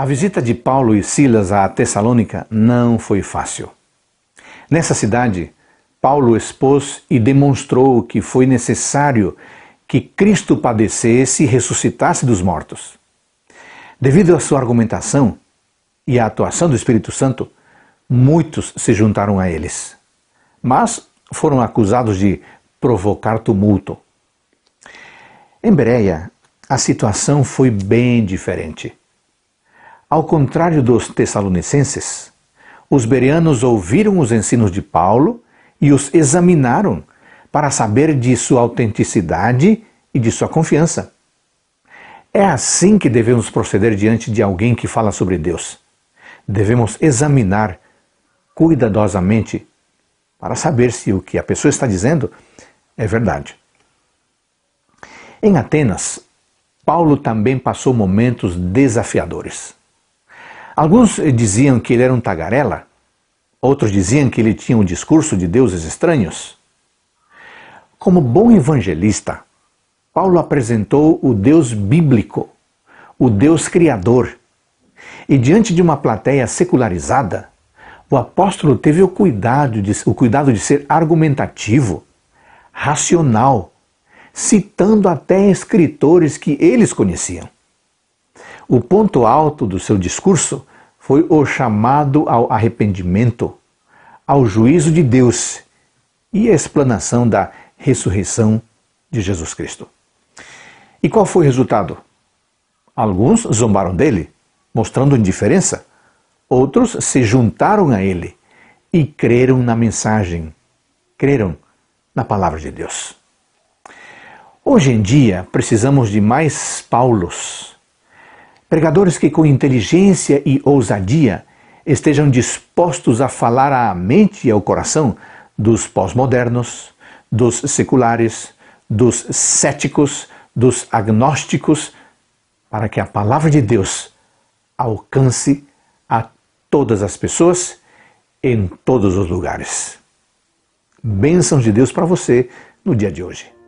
A visita de Paulo e Silas à Tessalônica não foi fácil. Nessa cidade, Paulo expôs e demonstrou que foi necessário que Cristo padecesse e ressuscitasse dos mortos. Devido à sua argumentação e à atuação do Espírito Santo, muitos se juntaram a eles, mas foram acusados de provocar tumulto. Em Bereia, a situação foi bem diferente. Ao contrário dos Tessalonicenses, os bereanos ouviram os ensinos de Paulo e os examinaram para saber de sua autenticidade e de sua confiança. É assim que devemos proceder diante de alguém que fala sobre Deus. Devemos examinar cuidadosamente para saber se o que a pessoa está dizendo é verdade. Em Atenas, Paulo também passou momentos desafiadores. Alguns diziam que ele era um tagarela, outros diziam que ele tinha um discurso de deuses estranhos. Como bom evangelista, Paulo apresentou o Deus bíblico, o Deus criador. E diante de uma plateia secularizada, o apóstolo teve o cuidado de, o cuidado de ser argumentativo, racional, citando até escritores que eles conheciam. O ponto alto do seu discurso foi o chamado ao arrependimento, ao juízo de Deus e a explanação da ressurreição de Jesus Cristo. E qual foi o resultado? Alguns zombaram dele, mostrando indiferença. Outros se juntaram a ele e creram na mensagem, creram na palavra de Deus. Hoje em dia, precisamos de mais Paulos, Pregadores que com inteligência e ousadia estejam dispostos a falar à mente e ao coração dos pós-modernos, dos seculares, dos céticos, dos agnósticos, para que a palavra de Deus alcance a todas as pessoas em todos os lugares. Bênçãos de Deus para você no dia de hoje.